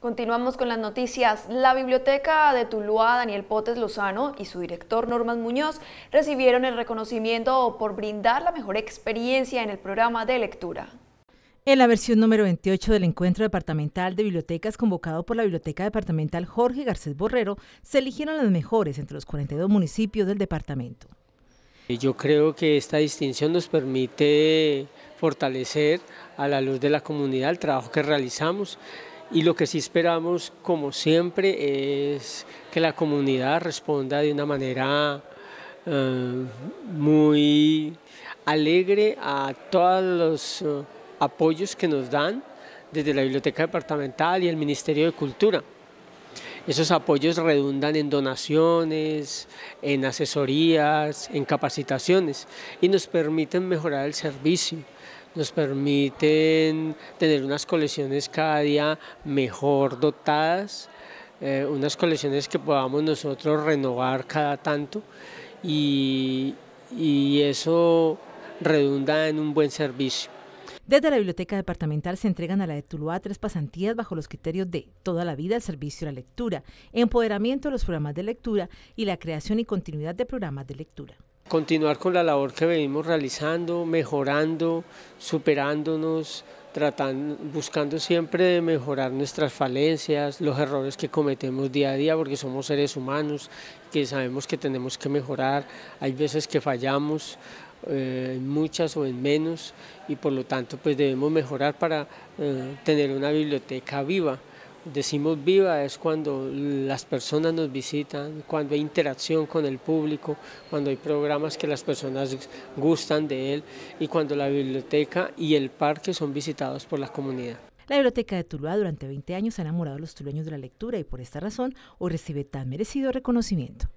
Continuamos con las noticias. La Biblioteca de Tuluá, Daniel Potes Lozano y su director Norman Muñoz recibieron el reconocimiento por brindar la mejor experiencia en el programa de lectura. En la versión número 28 del encuentro departamental de bibliotecas convocado por la Biblioteca Departamental Jorge Garcés Borrero, se eligieron las mejores entre los 42 municipios del departamento. Yo creo que esta distinción nos permite fortalecer a la luz de la comunidad el trabajo que realizamos y lo que sí esperamos, como siempre, es que la comunidad responda de una manera eh, muy alegre a todos los eh, apoyos que nos dan desde la Biblioteca Departamental y el Ministerio de Cultura. Esos apoyos redundan en donaciones, en asesorías, en capacitaciones y nos permiten mejorar el servicio nos permiten tener unas colecciones cada día mejor dotadas, eh, unas colecciones que podamos nosotros renovar cada tanto y, eso redunda en un buen servicio. Desde la Biblioteca Departamental se entregan a la de Tuluá tres pasantías bajo los criterios de toda la vida, el servicio a la lectura, empoderamiento de los programas de lectura y la creación y continuidad de programas de lectura continuar con la labor que venimos realizando, mejorando, superándonos, buscando siempre de mejorar nuestras falencias, los errores que cometemos día a día, porque somos seres humanos, que sabemos que tenemos que mejorar, hay veces que fallamos, eh, en muchas o en menos, y por lo tanto pues debemos mejorar para eh, tener una biblioteca viva decimos viva es cuando las personas nos visitan, cuando hay interacción con el público, cuando hay programas que las personas gustan de él y cuando la biblioteca y el parque son visitados por la comunidad. La Biblioteca de Tuluá durante 20 años ha enamorado a los tulueños de la lectura y por esta razón hoy recibe tan merecido reconocimiento.